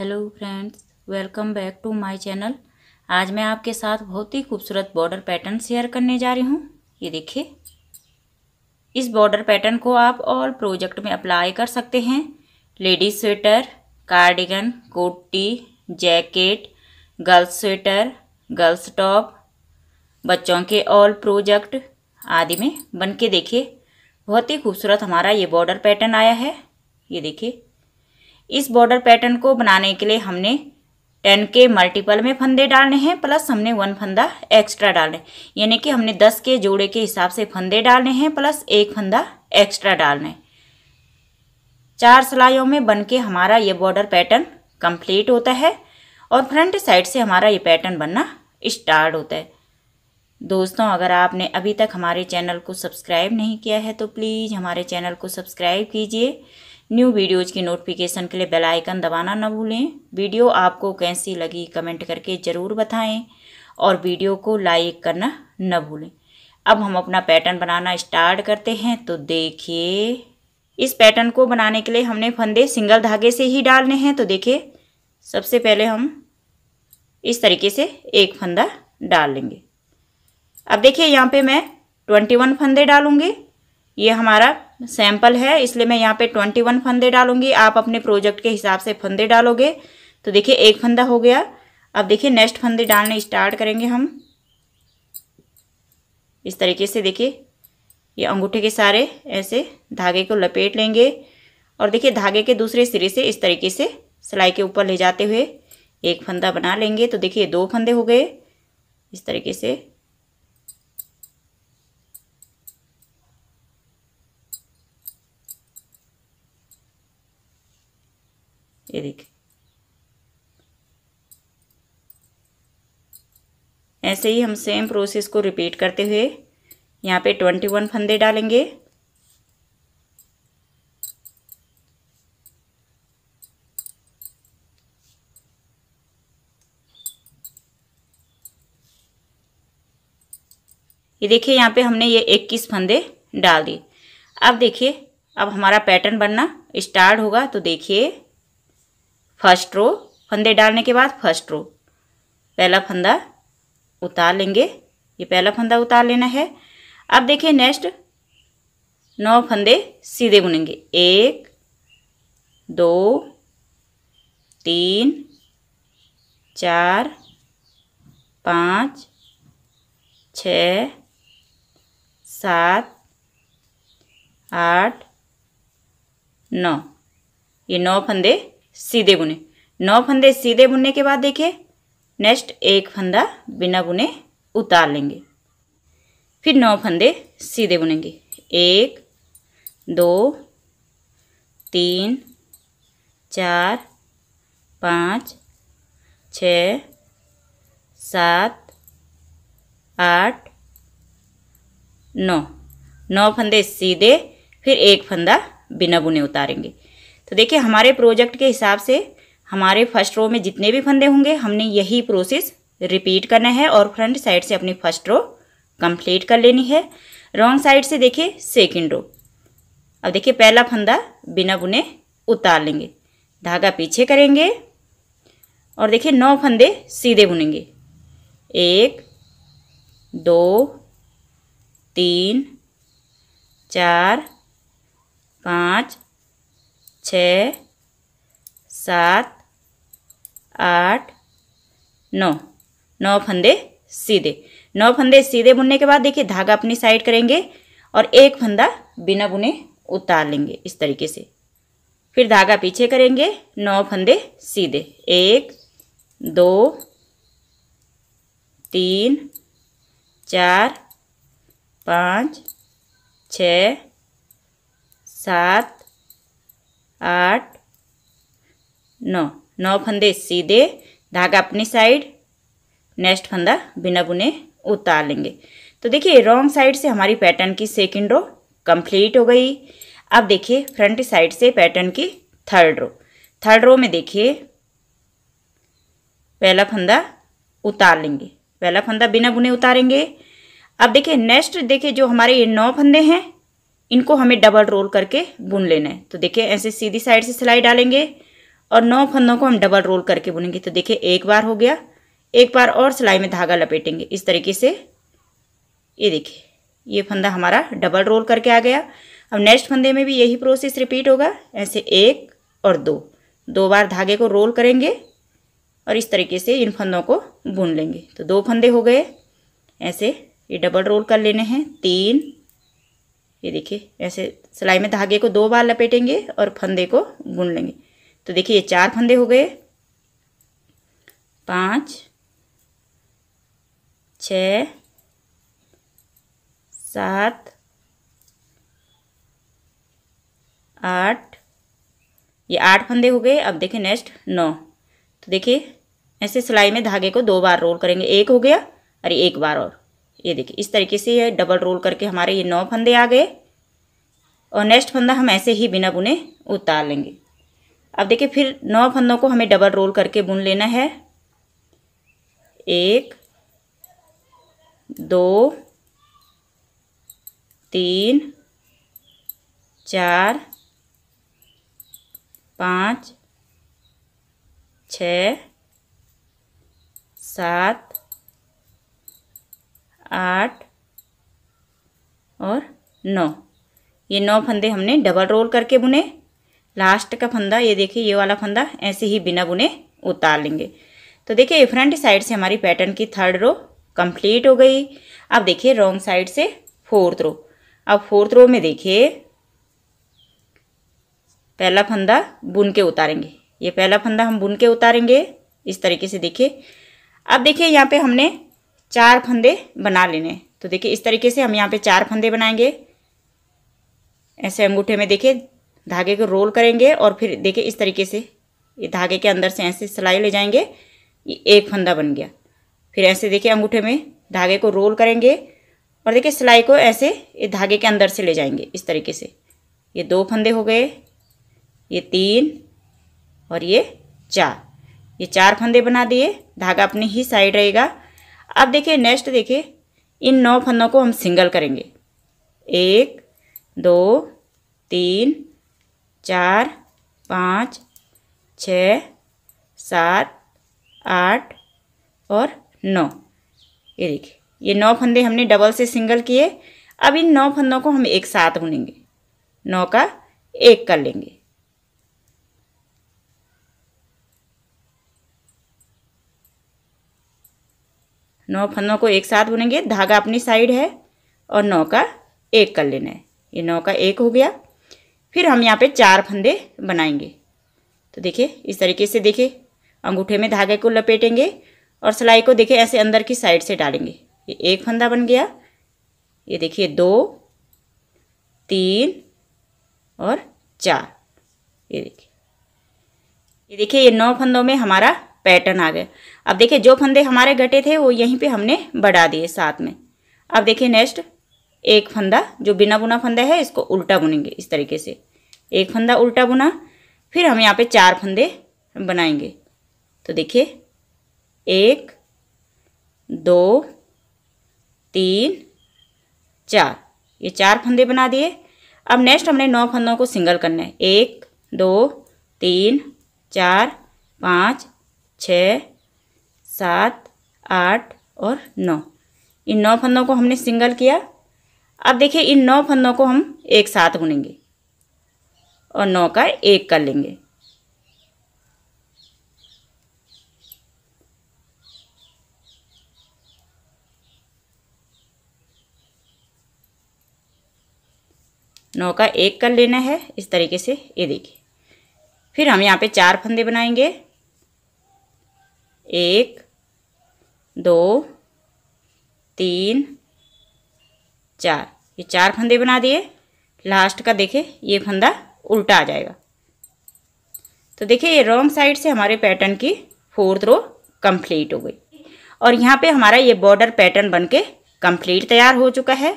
hello friends welcome back to my channel आज मैं आपके साथ बहुत ही खूबसूरत बॉर्डर पैटर्न शेयर करने जा रही हूँ ये देखिए इस बॉर्डर पैटर्न को आप ऑल प्रोजेक्ट में अप्लाई कर सकते हैं लेडीज स्वेटर कार्डिगन कोटी jacket girls sweater girls top बच्चों के ऑल प्रोजेक्ट आदि में बन के देखिए बहुत ही खूबसूरत हमारा ये बॉर्डर पैटर्न आया है ये देखिए इस बॉर्डर पैटर्न को बनाने के लिए हमने टेन के मल्टीपल में फंदे डालने हैं प्लस हमने वन फंदा एक्स्ट्रा डालने यानी कि हमने दस के जोड़े के हिसाब से फंदे डालने हैं प्लस एक फंदा एक्स्ट्रा डालने चार सिलाइयों में बन के हमारा ये बॉर्डर पैटर्न कंप्लीट होता है और फ्रंट साइड से हमारा ये पैटर्न बनना स्टार्ट होता है दोस्तों अगर आपने अभी तक हमारे चैनल को सब्सक्राइब नहीं किया है तो प्लीज़ हमारे चैनल को सब्सक्राइब कीजिए न्यू वीडियोज़ की नोटिफिकेशन के लिए बेल आइकन दबाना न भूलें वीडियो आपको कैसी लगी कमेंट करके ज़रूर बताएं और वीडियो को लाइक करना न भूलें अब हम अपना पैटर्न बनाना स्टार्ट करते हैं तो देखिए इस पैटर्न को बनाने के लिए हमने फंदे सिंगल धागे से ही डालने हैं तो देखिए सबसे पहले हम इस तरीके से एक फंदा डाल लेंगे अब देखिए यहाँ पे मैं ट्वेंटी वन फंदे डालूँगी ये हमारा सैंपल है इसलिए मैं यहाँ पे ट्वेंटी वन फंदे डालूंगी आप अपने प्रोजेक्ट के हिसाब से फंदे डालोगे तो देखिए एक फंदा हो गया अब देखिए नेक्स्ट फंदे डालने स्टार्ट करेंगे हम इस तरीके से देखिए ये अंगूठे के सारे ऐसे धागे को लपेट लेंगे और देखिए धागे के दूसरे सिरे से इस तरीके से सिलाई के ऊपर ले जाते हुए एक फंदा बना लेंगे तो देखिए दो फंदे हो गए इस तरीके से ये देखिए ऐसे ही हम सेम प्रोसेस को रिपीट करते हुए यहाँ पे ट्वेंटी वन फंदे डालेंगे ये देखिए यहाँ पे हमने ये इक्कीस फंदे डाल दिए अब देखिए अब हमारा पैटर्न बनना स्टार्ट होगा तो देखिए फर्स्ट रो फंदे डालने के बाद फर्स्ट रो पहला फंदा उतार लेंगे ये पहला फंदा उतार लेना है अब देखिए नेक्स्ट नौ फंदे सीधे बुनेंगे एक दो तीन चार पाँच छ सात आठ नौ ये नौ फंदे सीधे बुने नौ फंदे सीधे बुनने के बाद देखिए नेक्स्ट एक फंदा बिना बुने उतार लेंगे फिर नौ फंदे सीधे बुनेंगे एक दो तीन चार पाँच छ सात आठ नौ नौ फंदे सीधे फिर एक फंदा बिना बुने उतारेंगे तो देखिए हमारे प्रोजेक्ट के हिसाब से हमारे फर्स्ट रो में जितने भी फंदे होंगे हमने यही प्रोसेस रिपीट करना है और फ्रंट साइड से अपनी फर्स्ट रो कंप्लीट कर लेनी है रॉन्ग साइड से देखिए सेकेंड रो अब देखिए पहला फंदा बिना बुने उतार लेंगे धागा पीछे करेंगे और देखिए नौ फंदे सीधे बुनेंगे एक दो तीन चार पाँच छ सात आठ नौ नौ फंदे सीधे नौ फंदे सीधे बुनने के बाद देखिए धागा अपनी साइड करेंगे और एक फंदा बिना बुने उतार लेंगे इस तरीके से फिर धागा पीछे करेंगे नौ फंदे सीधे एक दो तीन चार पाँच छ सात आठ नौ नौ फंदे सीधे धागा अपनी साइड नेक्स्ट फंदा बिना बुने उतार लेंगे तो देखिए रॉन्ग साइड से हमारी पैटर्न की सेकेंड रो कंप्लीट हो गई अब देखिए फ्रंट साइड से पैटर्न की थर्ड रो थर्ड रो में देखिए पहला फंदा उतार लेंगे पहला फंदा बिना बुने उतारेंगे अब देखिए नेक्स्ट देखिए जो हमारे ये नौ फंदे हैं इनको हमें डबल रोल करके बुन लेना है तो देखिए ऐसे सीधी साइड से सिलाई डालेंगे और नौ फंदों को हम डबल रोल करके बुनेंगे तो देखिए एक बार हो गया एक बार और सिलाई में धागा लपेटेंगे इस तरीके से ये देखिए ये फंदा हमारा डबल रोल करके आ गया अब नेक्स्ट फंदे में भी यही प्रोसेस रिपीट होगा ऐसे एक और दो दो बार धागे को रोल करेंगे और इस तरीके से इन फंदों को बुन लेंगे तो दो फंदे हो गए ऐसे ये डबल रोल कर लेने हैं तीन ये देखिए ऐसे सिलाई में धागे को दो बार लपेटेंगे और फंदे को गुन लेंगे तो देखिए ये चार फंदे हो गए पाँच छ सात आठ ये आठ फंदे हो गए अब देखिए नेक्स्ट नौ तो देखिए ऐसे सिलाई में धागे को दो बार रोल करेंगे एक हो गया और एक बार और ये देखिए इस तरीके से ये डबल रोल करके हमारे ये नौ फंदे आ गए और नेक्स्ट फंदा हम ऐसे ही बिना बुने उतार लेंगे अब देखिए फिर नौ फंदों को हमें डबल रोल करके बुन लेना है एक दो तीन चार पाँच छ सात आठ और नौ ये नौ फंदे हमने डबल रोल करके बुने लास्ट का फंदा ये देखिए ये वाला फंदा ऐसे ही बिना बुने उतार लेंगे तो देखिए ये फ्रंट साइड से हमारी पैटर्न की थर्ड रो कंप्लीट हो गई अब देखिए रॉन्ग साइड से फोर्थ रो अब फोर्थ रो में देखिए पहला फंदा बुन के उतारेंगे ये पहला फंदा हम बुन के उतारेंगे इस तरीके से देखिए अब देखिए यहाँ पे हमने चार फंदे बना लेने तो देखिए इस तरीके से हम यहाँ पे चार फंदे बनाएंगे ऐसे अंगूठे में देखिए धागे को रोल करेंगे और फिर देखिए इस तरीके से ये धागे के अंदर से ऐसे सिलाई ले जाएंगे ये एक फंदा बन गया फिर ऐसे देखिए अंगूठे में धागे को रोल करेंगे और देखिए सिलाई को ऐसे ये धागे के अंदर से ले जाएंगे इस तरीके से ये दो फंदे हो गए ये तीन और ये चार ये चार फंदे बना दिए धागा अपनी ही साइड रहेगा अब देखिए नेक्स्ट देखिए इन नौ फंदों को हम सिंगल करेंगे एक दो तीन चार पाँच छ सात आठ और नौ ये देखिए ये नौ फंदे हमने डबल से सिंगल किए अब इन नौ फंदों को हम एक साथ बुनेंगे नौ का एक कर लेंगे नौ फंदों को एक साथ बुनेंगे धागा अपनी साइड है और नौ का एक कर लेना है ये नौ का एक हो गया फिर हम यहाँ पे चार फंदे बनाएंगे तो देखिए इस तरीके से देखिए अंगूठे में धागे को लपेटेंगे और सिलाई को देखिए ऐसे अंदर की साइड से डालेंगे ये एक फंदा बन गया ये देखिए दो तीन और चार ये देखिए ये देखिए ये नौ फंदों में हमारा पैटर्न आ गया अब देखिए जो फंदे हमारे घटे थे वो यहीं पे हमने बढ़ा दिए साथ में अब देखिए नेक्स्ट एक फंदा जो बिना बुना फंदा है इसको उल्टा बुनेंगे इस तरीके से एक फंदा उल्टा बुना फिर हम यहाँ पे चार फंदे बनाएंगे तो देखिए एक दो तीन चार ये चार फंदे बना दिए अब नेक्स्ट हमने नौ फंदों को सिंगल करना है एक दो तीन चार पाँच छ सात आठ और नौ इन नौ फंदों को हमने सिंगल किया अब देखिए इन नौ फंदों को हम एक साथ बुनेंगे और नौ का एक कर लेंगे नौ का एक कर लेना है इस तरीके से ये देखिए फिर हम यहाँ पे चार फंदे बनाएंगे एक दो तीन चार ये चार फंदे बना दिए लास्ट का देखे ये फंदा उल्टा आ जाएगा तो देखिए ये रॉन्ग साइड से हमारे पैटर्न की फोर्थ रो कंप्लीट हो गई और यहाँ पे हमारा ये बॉर्डर पैटर्न बनके कंप्लीट तैयार हो चुका है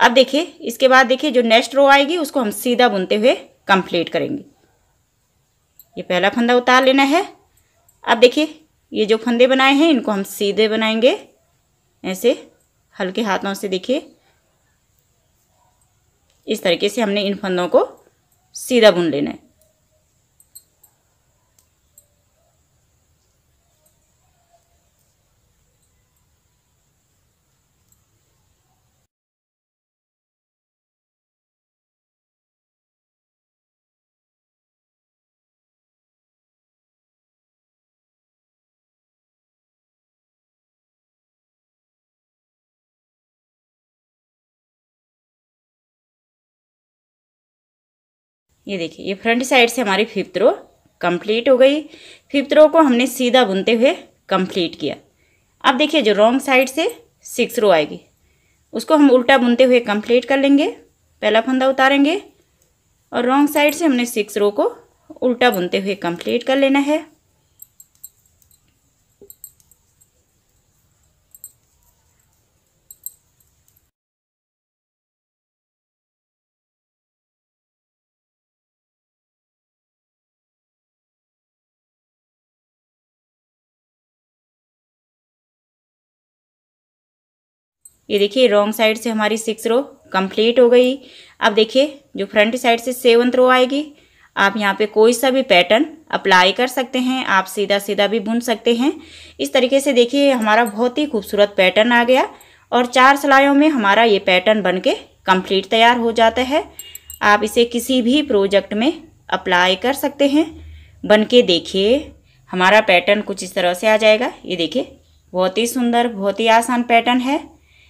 अब देखिए इसके बाद देखिए जो नेक्स्ट रो आएगी उसको हम सीधा बुनते हुए कंप्लीट करेंगे ये पहला फंदा उतार लेना है अब देखिए ये जो फंदे बनाए हैं इनको हम सीधे बनाएंगे ऐसे हल्के हाथों से देखिए इस तरीके से हमने इन फंदों को सीधा बुन लेना है ये देखिए ये फ्रंट साइड से हमारी फिफ्थ रो कंप्लीट हो गई फिफ्थ रो को हमने सीधा बुनते हुए कंप्लीट किया अब देखिए जो रॉन्ग साइड से सिक्स रो आएगी उसको हम उल्टा बुनते हुए कंप्लीट कर लेंगे पहला फंदा उतारेंगे और रॉन्ग साइड से हमने सिक्स रो को उल्टा बुनते हुए कंप्लीट कर लेना है ये देखिए रॉन्ग साइड से हमारी सिक्स रो कंप्लीट हो गई अब देखिए जो फ्रंट साइड से सेवन्थ रो आएगी आप यहाँ पे कोई सा भी पैटर्न अप्लाई कर सकते हैं आप सीधा सीधा भी बुन सकते हैं इस तरीके से देखिए हमारा बहुत ही खूबसूरत पैटर्न आ गया और चार सिलाइयों में हमारा ये पैटर्न बन के कम्प्लीट तैयार हो जाता है आप इसे किसी भी प्रोजेक्ट में अप्लाई कर सकते हैं बन के देखिए हमारा पैटर्न कुछ इस तरह से आ जाएगा ये देखिए बहुत ही सुंदर बहुत ही आसान पैटर्न है